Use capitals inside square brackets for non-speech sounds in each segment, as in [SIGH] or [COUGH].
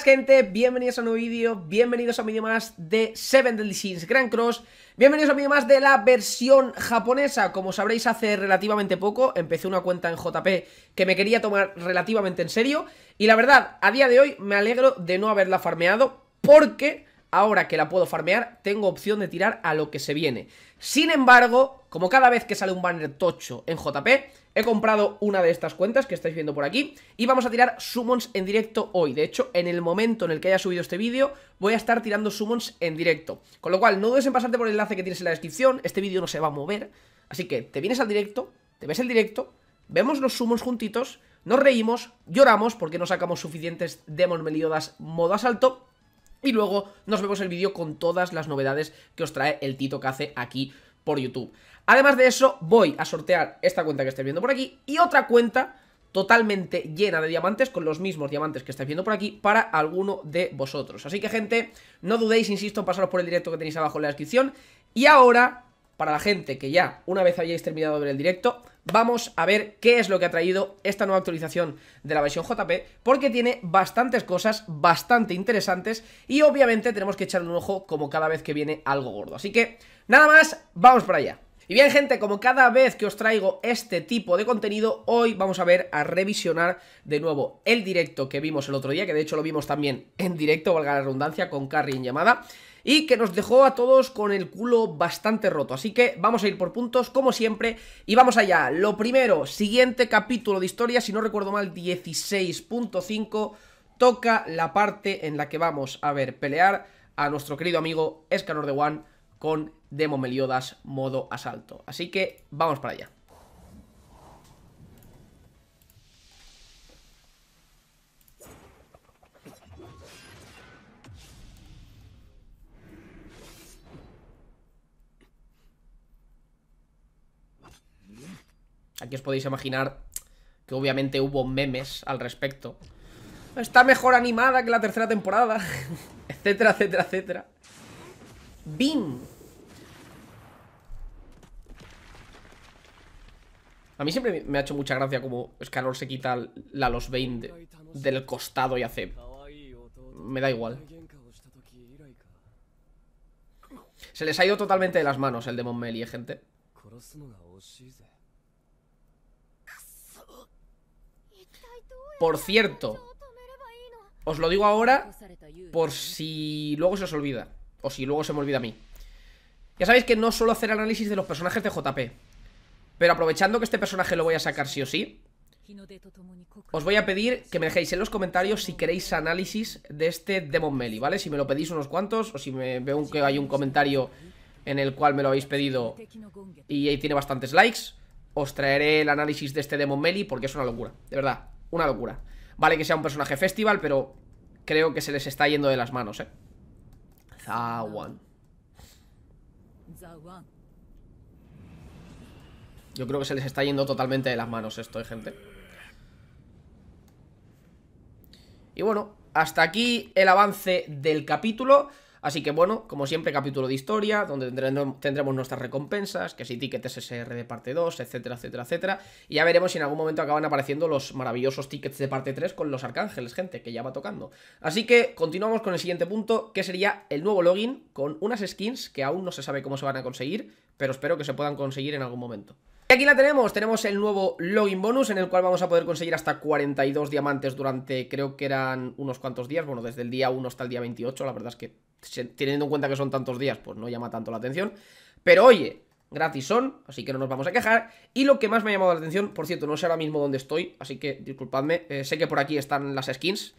gente, bienvenidos a un nuevo vídeo, bienvenidos a un vídeo más de Seven Deadly Grand Cross Bienvenidos a un vídeo más de la versión japonesa Como sabréis hace relativamente poco empecé una cuenta en JP que me quería tomar relativamente en serio Y la verdad, a día de hoy me alegro de no haberla farmeado porque ahora que la puedo farmear, tengo opción de tirar a lo que se viene. Sin embargo, como cada vez que sale un banner tocho en JP, he comprado una de estas cuentas que estáis viendo por aquí y vamos a tirar summons en directo hoy. De hecho, en el momento en el que haya subido este vídeo, voy a estar tirando summons en directo. Con lo cual, no dudes en pasarte por el enlace que tienes en la descripción, este vídeo no se va a mover. Así que te vienes al directo, te ves el directo, vemos los summons juntitos, nos reímos, lloramos porque no sacamos suficientes Demon Meliodas modo asalto y luego nos vemos el vídeo con todas las novedades que os trae el Tito que hace aquí por YouTube. Además de eso, voy a sortear esta cuenta que estáis viendo por aquí y otra cuenta totalmente llena de diamantes, con los mismos diamantes que estáis viendo por aquí, para alguno de vosotros. Así que, gente, no dudéis, insisto, en pasaros por el directo que tenéis abajo en la descripción. Y ahora para la gente que ya, una vez hayáis terminado de ver el directo, vamos a ver qué es lo que ha traído esta nueva actualización de la versión JP, porque tiene bastantes cosas bastante interesantes y obviamente tenemos que echarle un ojo como cada vez que viene algo gordo. Así que, nada más, vamos para allá. Y bien gente, como cada vez que os traigo este tipo de contenido, hoy vamos a ver a revisionar de nuevo el directo que vimos el otro día, que de hecho lo vimos también en directo, valga la redundancia, con Carrie en llamada y que nos dejó a todos con el culo bastante roto. Así que vamos a ir por puntos, como siempre, y vamos allá. Lo primero, siguiente capítulo de historia, si no recuerdo mal, 16.5, toca la parte en la que vamos a ver pelear a nuestro querido amigo Escanor de One con Demo modo asalto. Así que vamos para allá. Aquí os podéis imaginar que obviamente hubo memes al respecto. Está mejor animada que la tercera temporada, [LAUGHS] etcétera, etcétera, etcétera. ¡Bim! A mí siempre me ha hecho mucha gracia como Scanor se quita la los 20 del costado y hace... Me da igual. Se les ha ido totalmente de las manos el Demon Melee, gente. Por cierto, os lo digo ahora por si luego se os olvida. O si luego se me olvida a mí. Ya sabéis que no suelo hacer análisis de los personajes de JP. Pero aprovechando que este personaje lo voy a sacar sí o sí, os voy a pedir que me dejéis en los comentarios si queréis análisis de este Demon Melee, ¿vale? Si me lo pedís unos cuantos o si me veo que hay un comentario en el cual me lo habéis pedido y ahí tiene bastantes likes, os traeré el análisis de este Demon Melee porque es una locura, de verdad. Una locura Vale que sea un personaje festival, pero creo que se les está yendo de las manos, eh Zawan Yo creo que se les está yendo totalmente de las manos esto, eh, gente Y bueno, hasta aquí el avance del capítulo Así que bueno, como siempre, capítulo de historia, donde tendremos nuestras recompensas, que si tickets SR de parte 2, etcétera, etcétera, etcétera. Y ya veremos si en algún momento acaban apareciendo los maravillosos tickets de parte 3 con los arcángeles, gente, que ya va tocando. Así que continuamos con el siguiente punto, que sería el nuevo login con unas skins que aún no se sabe cómo se van a conseguir, pero espero que se puedan conseguir en algún momento aquí la tenemos, tenemos el nuevo login bonus en el cual vamos a poder conseguir hasta 42 diamantes durante creo que eran unos cuantos días, bueno, desde el día 1 hasta el día 28, la verdad es que teniendo en cuenta que son tantos días, pues no llama tanto la atención. Pero oye, gratis son, así que no nos vamos a quejar. Y lo que más me ha llamado la atención, por cierto, no sé ahora mismo dónde estoy, así que disculpadme, eh, sé que por aquí están las skins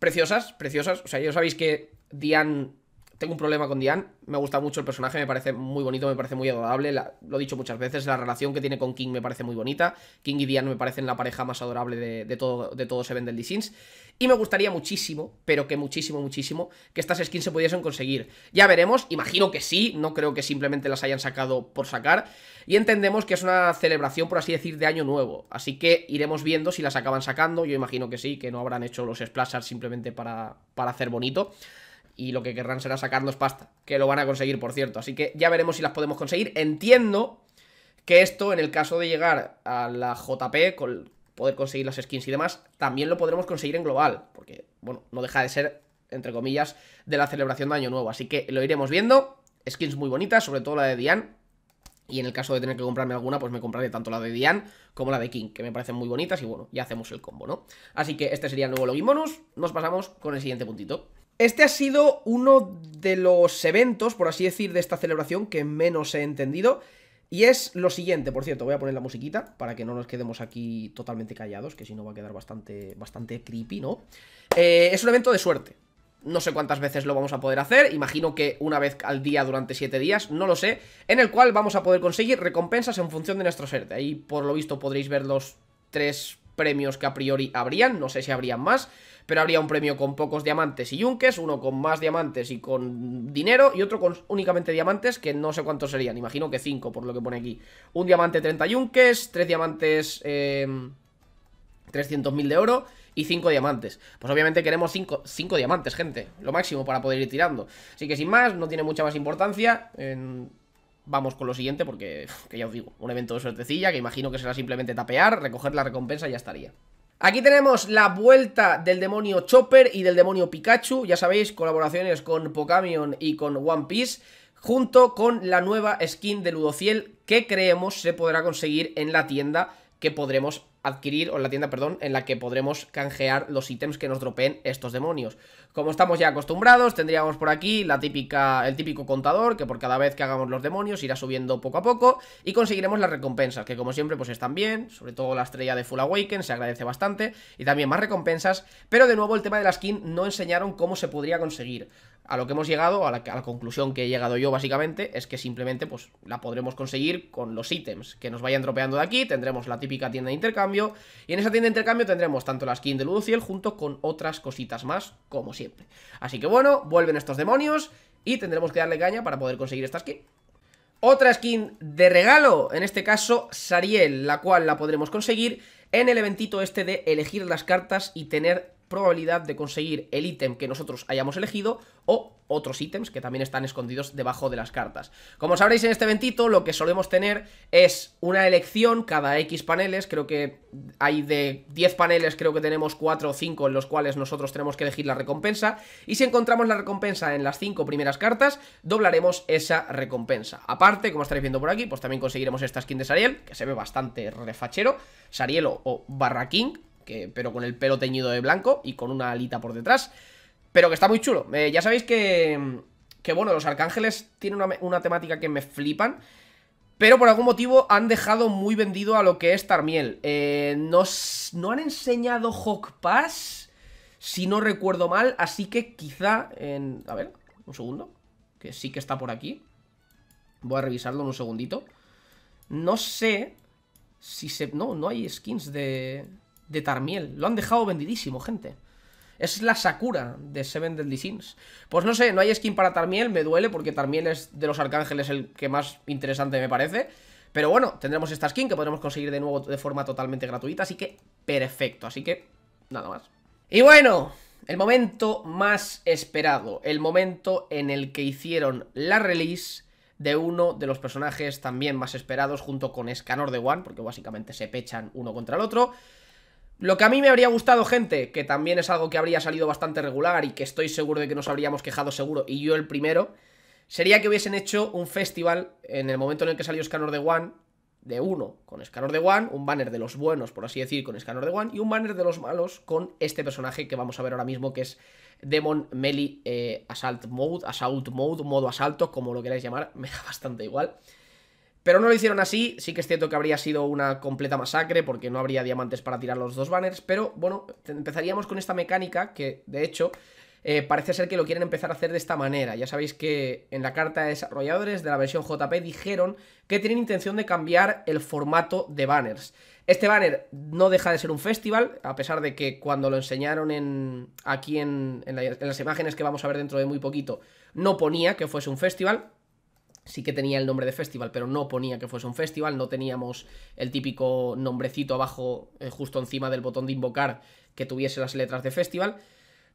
preciosas, preciosas. O sea, ya sabéis que Dian tengo un problema con Diane. Me gusta mucho el personaje, me parece muy bonito, me parece muy adorable. lo he dicho muchas veces, la relación que tiene con King me parece muy bonita. King y Diane me parecen la pareja más adorable de, de todo, de todo Seven Deadly Sins. Y me gustaría muchísimo, pero que muchísimo, muchísimo, que estas skins se pudiesen conseguir. Ya veremos, imagino que sí, no creo que simplemente las hayan sacado por sacar. Y entendemos que es una celebración, por así decir, de año nuevo. Así que iremos viendo si las acaban sacando. Yo imagino que sí, que no habrán hecho los splashers simplemente para, para hacer bonito y lo que querrán será sacarnos pasta, que lo van a conseguir, por cierto. Así que ya veremos si las podemos conseguir. Entiendo que esto, en el caso de llegar a la JP, con poder conseguir las skins y demás, también lo podremos conseguir en global, porque, bueno, no deja de ser, entre comillas, de la celebración de Año Nuevo. Así que lo iremos viendo. Skins muy bonitas, sobre todo la de Diane, y en el caso de tener que comprarme alguna, pues me compraré tanto la de Diane como la de King, que me parecen muy bonitas y bueno, ya hacemos el combo, ¿no? Así que este sería el nuevo login bonus, nos pasamos con el siguiente puntito. Este ha sido uno de los eventos, por así decir, de esta celebración que menos he entendido. Y es lo siguiente, por cierto, voy a poner la musiquita para que no nos quedemos aquí totalmente callados, que si no va a quedar bastante, bastante creepy, ¿no? Eh, es un evento de suerte. No sé cuántas veces lo vamos a poder hacer, imagino que una vez al día durante 7 días, no lo sé, en el cual vamos a poder conseguir recompensas en función de nuestra suerte. Ahí por lo visto podréis ver los tres premios que a priori habrían, no sé si habrían más, pero habría un premio con pocos diamantes y yunques, uno con más diamantes y con dinero, y otro con únicamente diamantes, que no sé cuántos serían, imagino que 5, por lo que pone aquí. Un diamante 30 yunques, tres diamantes... 300.000 em, de oro y 5 diamantes. Pues obviamente queremos 5, diamantes, gente. Lo máximo para poder ir tirando. Así que sin más, no tiene mucha más importancia. Em, vamos con lo siguiente porque, que ya os digo, un evento de suertecilla que imagino que será simplemente tapear, recoger la recompensa y ya estaría. Aquí tenemos la vuelta del demonio Chopper y del demonio Pikachu, ya sabéis, colaboraciones con Pokémon y con One Piece, junto con la nueva skin de Ludociel que creemos se podrá conseguir en la tienda que podremos adquirir, o la tienda, perdón, en la que podremos canjear los ítems que nos dropeen estos demonios. Como estamos ya acostumbrados, tendríamos por aquí la típica, el típico contador, que por cada vez que hagamos los demonios irá subiendo poco a poco, y conseguiremos las recompensas, que como siempre pues están bien, sobre todo la estrella de Full Awaken, se agradece bastante, y también más recompensas, pero de nuevo el tema de la skin no enseñaron cómo se podría conseguir a lo que hemos llegado, a la, conclusión que he llegado yo básicamente, es que simplemente pues la podremos conseguir con los ítems que nos vayan tropeando de aquí, tendremos la típica tienda de intercambio, y en esa tienda de intercambio tendremos tanto la skin de Luciel junto con otras cositas más, como siempre. Así que bueno, vuelven estos demonios y tendremos que darle caña para poder conseguir esta skin. Otra skin de regalo, en este caso Sariel, la cual la podremos conseguir en el eventito este de elegir las cartas y tener probabilidad de conseguir el ítem que nosotros hayamos elegido o otros ítems que también están escondidos debajo de las cartas. Como sabréis en este eventito lo que solemos tener es una elección cada X paneles, creo que hay de 10 paneles creo que tenemos 4 o 5 en los cuales nosotros tenemos que elegir la recompensa y si encontramos la recompensa en las 5 primeras cartas doblaremos esa recompensa. Aparte, como estaréis viendo por aquí, pues también conseguiremos esta skin de Sariel, que se ve bastante refachero, Sarielo o, barraquín Barra pero con el pelo teñido de blanco y con una alita por detrás. Pero que está muy chulo. Eh, ya sabéis que, que, bueno, los arcángeles tienen una, temática que me flipan. Pero por algún motivo han dejado muy vendido a lo que es Tarmiel. Eh, nos, no han enseñado Hawk Pass, si no recuerdo mal. Así que quizá en... A ver, un segundo. Que sí que está por aquí. Voy a revisarlo en un segundito. No sé si se... No, no hay skins de de Tarmiel. Lo han dejado vendidísimo, gente. Es la Sakura de Seven Deadly Sins. Pues no sé, no hay skin para Tarmiel, me duele porque Tarmiel es de los arcángeles el que más interesante me parece. Pero bueno, tendremos esta skin que podremos conseguir de nuevo de forma totalmente gratuita, así que perfecto. Así que nada más. Y bueno, el momento más esperado, el momento en el que hicieron la release de uno de los personajes también más esperados junto con Scanor de One, porque básicamente se pechan uno contra el otro. Lo que a mí me habría gustado, gente, que también es algo que habría salido bastante regular y que estoy seguro de que nos habríamos quejado seguro, y yo el primero, sería que hubiesen hecho un festival en el momento en el que salió Scanner de One, de uno con Scanner de One, un banner de los buenos, por así decir, con Scanner de One, y un banner de los malos con este personaje que vamos a ver ahora mismo, que es Demon Meli eh, Assault Mode, Assault Mode, modo asalto, como lo queráis llamar, [LAUGHS] me da bastante igual. Pero no lo hicieron así, sí que es cierto que habría sido una completa masacre porque no habría diamantes para tirar los dos banners, pero bueno, empezaríamos con esta mecánica que, de hecho, eh, parece ser que lo quieren empezar a hacer de esta manera. Ya sabéis que en la carta de desarrolladores de la versión JP dijeron que tienen intención de cambiar el formato de banners. Este banner no deja de ser un festival, a pesar de que cuando lo enseñaron en, aquí en las imágenes que vamos a ver dentro de muy poquito, no ponía que fuese un festival, sí que tenía el nombre de festival, pero no ponía que fuese un festival, no teníamos el típico nombrecito abajo, eh, justo encima del botón de invocar, que tuviese las letras de festival.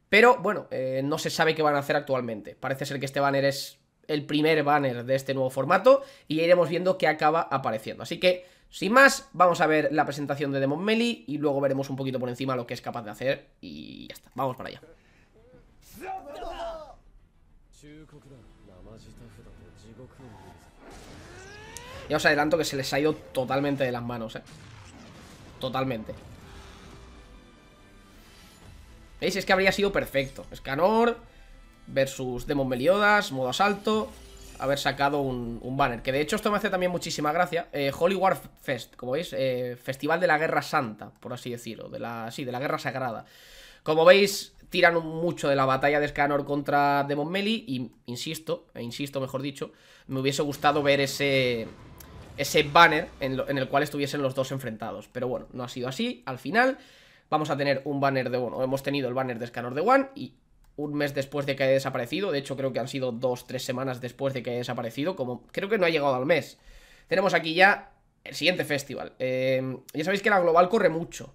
Pero bueno, eh, no se sabe qué van a hacer actualmente. Parece ser que este banner es el primer banner de este nuevo formato y iremos viendo qué acaba apareciendo. Así que, sin más, vamos a ver la presentación de Demon Melee y luego veremos un poquito por encima lo que es capaz de hacer y ya está. Vamos para allá. Ya os adelanto que se les ha ido totalmente de las manos, ¿eh? Totalmente. ¿Veis? Es que habría sido perfecto. Escanor versus Demon Meliodas, modo asalto. Haber sacado un, banner. Que de hecho esto me hace también muchísima gracia. Eh, Holy War Fest, como veis. Eh, Festival de la Guerra Santa, por así decirlo. De la, sí, de la Guerra Sagrada. Como veis, tiran mucho de la batalla de Escanor contra Demon Meli. Y insisto, e insisto mejor dicho, me hubiese gustado ver ese ese banner en, el cual estuviesen los dos enfrentados. Pero bueno, no ha sido así. Al final vamos a tener un banner de... Bueno, hemos tenido el banner de Scanor de One y un mes después de que haya desaparecido. De hecho, creo que han sido dos, tres semanas después de que haya desaparecido. Como creo que no ha llegado al mes. Tenemos aquí ya el siguiente festival. Eh, ya sabéis que la global corre mucho.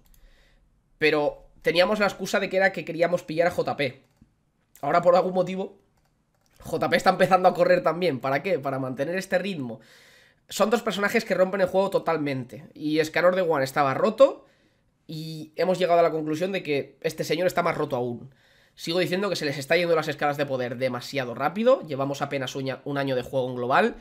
Pero teníamos la excusa de que era que queríamos pillar a JP. Ahora por algún motivo... JP está empezando a correr también. ¿Para qué? Para mantener este ritmo. Son dos personajes que rompen el juego totalmente. Y Scanor de One estaba roto. Y hemos llegado a la conclusión de que este señor está más roto aún. Sigo diciendo que se les está yendo las escalas de poder demasiado rápido. Llevamos apenas un año de juego en global.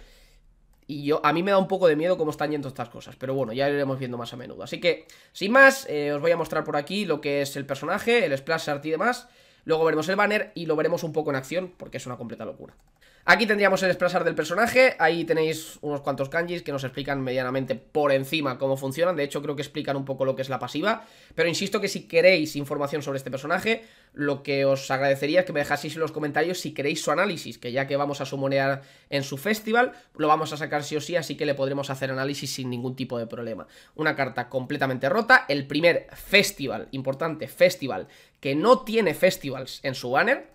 Y yo, a mí me da un poco de miedo cómo están yendo estas cosas. Pero bueno, ya iremos viendo más a menudo. Así que, sin más, eh, os voy a mostrar por aquí lo que es el personaje, el splash art y demás. Luego veremos el banner y lo veremos un poco en acción porque es una completa locura. Aquí tendríamos el expresar del personaje, ahí tenéis unos cuantos kanjis que nos explican medianamente por encima cómo funcionan, de hecho creo que explican un poco lo que es la pasiva, pero insisto que si queréis información sobre este personaje, lo que os agradecería es que me dejaseis en los comentarios si queréis su análisis, que ya que vamos a sumonear en su festival, lo vamos a sacar sí o sí, así que le podremos hacer análisis sin ningún tipo de problema. Una carta completamente rota, el primer festival, importante, festival, que no tiene festivals en su banner,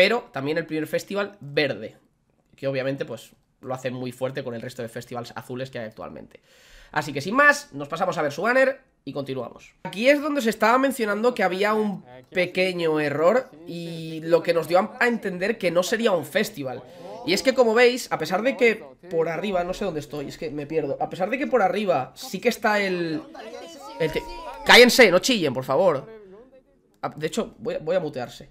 pero también el primer festival verde, que obviamente pues lo hacen muy fuerte con el resto de festivals azules que hay actualmente. Así que sin más, nos pasamos a ver su banner y continuamos. Aquí es donde se estaba mencionando que había un pequeño error y lo que nos dio a entender que no sería un festival. Y es que como veis, a pesar de que por arriba, no sé dónde estoy, es que me pierdo, a pesar de que por arriba sí que está el... el Cállense, no chillen, por favor. Ah, de hecho, voy a mutearse.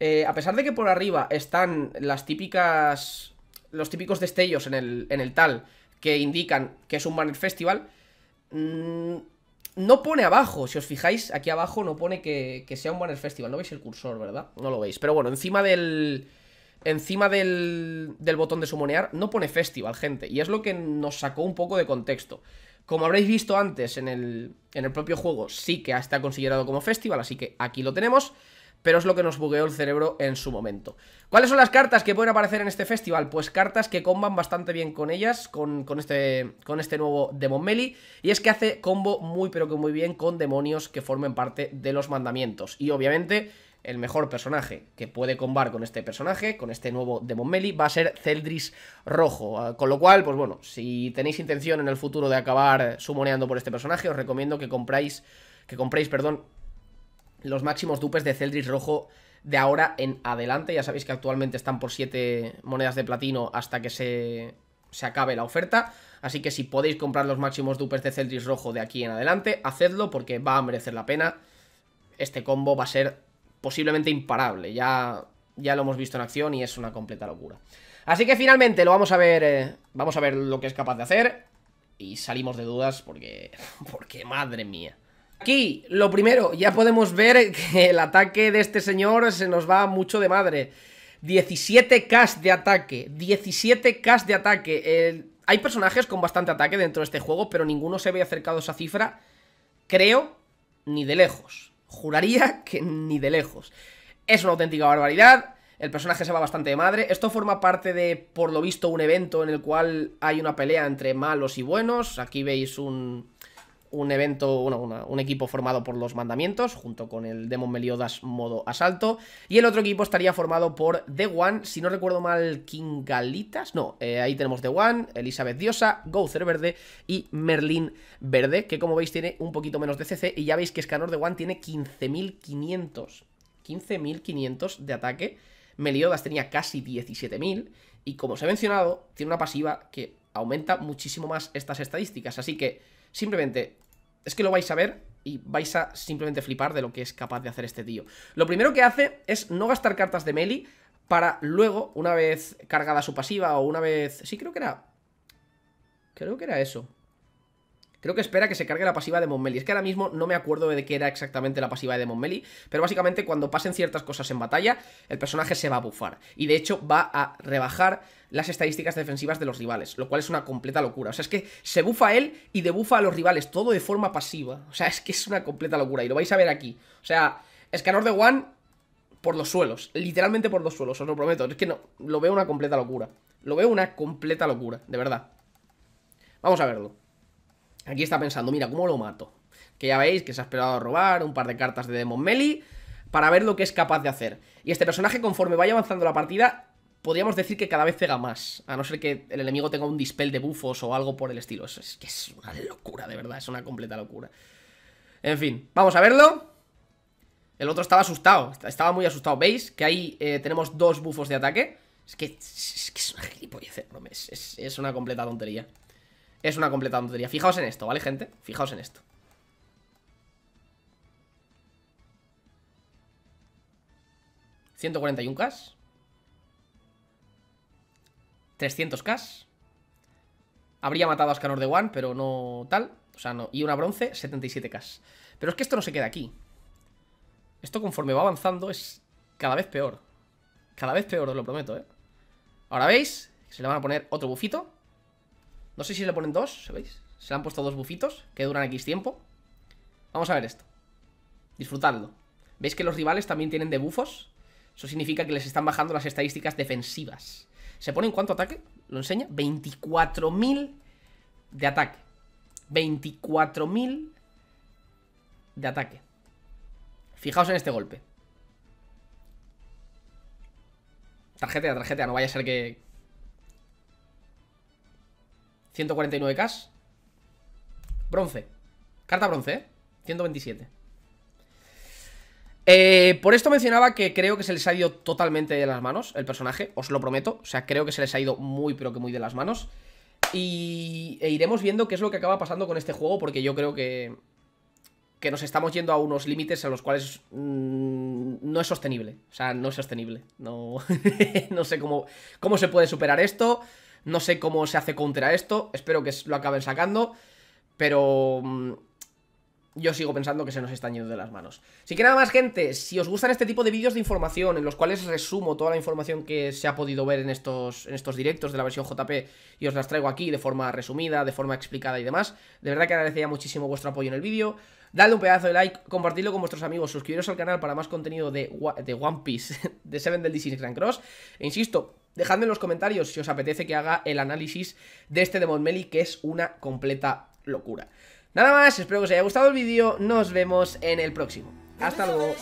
Eh, a pesar de que por arriba están las típicas... Los típicos destellos en el, tal que indican que es un Banner Festival, mm, no pone abajo, si os fijáis, aquí abajo no pone que, sea un Banner Festival. No veis el cursor, ¿verdad? No lo veis. Pero bueno, encima del... Encima del, botón de sumonear no pone festival, gente. Y es lo que nos sacó un poco de contexto. Como habréis visto antes en el, en el propio juego, sí que está considerado como festival, así que aquí lo tenemos pero es lo que nos bugueó el cerebro en su momento. ¿Cuáles son las cartas que pueden aparecer en este festival? Pues cartas que comban bastante bien con ellas, con, este, con este nuevo Demon Melee, y es que hace combo muy pero que muy bien con demonios que formen parte de los mandamientos, y obviamente... El mejor personaje que puede combar con este personaje, con este nuevo Demon Melee, va a ser Celdris Rojo. Ah, con lo cual, pues bueno, si tenéis intención en el futuro de acabar sumoneando por este personaje, os recomiendo que compráis, que compréis, perdón, los máximos dupes de Celdris rojo de ahora en adelante. Ya sabéis que actualmente están por 7 monedas de platino hasta que se, se acabe la oferta. Así que si podéis comprar los máximos dupes de Celdris rojo de aquí en adelante, hacedlo porque va a merecer la pena. Este combo va a ser posiblemente imparable. Ya, ya lo hemos visto en acción y es una completa locura. Así que finalmente lo vamos a ver. Eh, vamos a ver lo que es capaz de hacer. Y salimos de dudas porque. [LAUGHS] Porque madre mía. Aquí, lo primero, ya podemos ver que el ataque de este señor se nos va mucho de madre. 17k de ataque, 17k de ataque. hay personajes con bastante ataque dentro de este juego, pero ninguno se ve acercado a esa cifra, creo, ni de lejos. Juraría que ni de lejos. Es una auténtica barbaridad, el personaje se va bastante de madre. Esto forma parte de, por lo visto, un evento en el cual hay una pelea entre malos y buenos. Aquí veis un un evento, un equipo formado por los mandamientos, junto con el Demon Meliodas modo asalto, y el otro equipo estaría formado por The One, si no recuerdo mal, Galitas no, eh, ahí tenemos The One, Elizabeth Diosa, Gouther Verde y Merlin Verde, que como veis tiene un poquito menos de CC, y ya veis que Escanor The One tiene 15.500, 15.500 de ataque, Meliodas tenía casi 17.000, y como os he mencionado, tiene una pasiva que aumenta muchísimo más estas estadísticas, así que Simplemente, es que lo vais a ver y vais a simplemente flipar de lo que es capaz de hacer este tío. Lo primero que hace es no gastar cartas de melee para luego, una vez cargada su pasiva o una vez... Sí, creo que era... Creo que era eso. Creo que espera que se cargue la pasiva de Monmeli. Es que ahora mismo no me acuerdo de qué era exactamente la pasiva de Monmeli, pero básicamente cuando pasen ciertas cosas en batalla, el personaje se va a bufar. Y de hecho va a rebajar las estadísticas defensivas de los rivales, lo cual es una completa locura. O sea, es que se bufa él y debufa a los rivales, todo de forma pasiva. O sea, es que es una completa locura y lo vais a ver aquí. O sea, Escanor de One por los suelos, literalmente por los suelos, os lo prometo. Es que no, lo veo una completa locura. Lo veo una completa locura, de verdad. Vamos a verlo. Aquí está pensando, mira, ¿cómo lo mato? Que ya veis que se ha esperado a robar un par de cartas de Demon Melee para ver lo que es capaz de hacer. Y este personaje, conforme vaya avanzando la partida, podríamos decir que cada vez pega más. A no ser que el enemigo tenga un dispel de bufos o algo por el estilo. es que es una locura, de verdad, es una completa locura. En fin, vamos a verlo. El otro estaba asustado, estaba muy asustado. ¿Veis? Que ahí eh, tenemos dos bufos de ataque. Es que es, una es una completa tontería. Es una completa tontería. Fijaos en esto, ¿vale, gente? Fijaos en esto. ¿141k? ¿300k? Habría matado a Scanor de One, pero no tal. O sea, no. Y una bronce, 77k. Pero es que esto no se queda aquí. Esto conforme va avanzando es cada vez peor. Cada vez peor, os lo prometo, ¿eh? Ahora veis, se le van a poner otro bufito. No sé si le ponen dos, veis? Se le han puesto dos bufitos que duran X tiempo. Vamos a ver esto. Disfrutadlo. ¿Veis que los rivales también tienen debufos? Eso significa que les están bajando las estadísticas defensivas. ¿Se pone en cuánto ataque? ¿Lo enseña? 24.000 de ataque. 24.000 de ataque. Fijaos en este golpe. Tarjeta, tarjeta. no vaya a ser que, 149k. Bronce. Carta bronce, 127. ¿eh? Eh, por esto mencionaba que creo que se les ha ido totalmente de las manos el personaje, os lo prometo. O sea, creo que se les ha ido muy, pero que muy de las manos. Y e iremos viendo qué es lo que acaba pasando con este juego, porque yo creo que, que nos estamos yendo a unos límites a los cuales mm, no es sostenible. O sea, no es sostenible. No, [LAUGHS] no sé cómo, cómo se puede superar esto. No sé cómo se hace counter a esto, espero que lo acaben sacando, pero mm, yo sigo pensando que se nos están yendo de las manos. Así que nada más, gente, si os gustan este tipo de vídeos de información, en los cuales resumo toda la información que se ha podido ver en estos, en estos directos de la versión JP y os las traigo aquí de forma resumida, de forma explicada y demás, de verdad que agradecería muchísimo vuestro apoyo en el vídeo. Dadle un pedazo de like, compartidlo con vuestros amigos, suscribiros al canal para más contenido de, de One Piece, [LAUGHS] de Seven del sins Grand Cross. E insisto, Dejadme en los comentarios si os apetece que haga el análisis de este Demon Melee, que es una completa locura. Nada más, espero que os haya gustado el vídeo, nos vemos en el próximo. Hasta luego.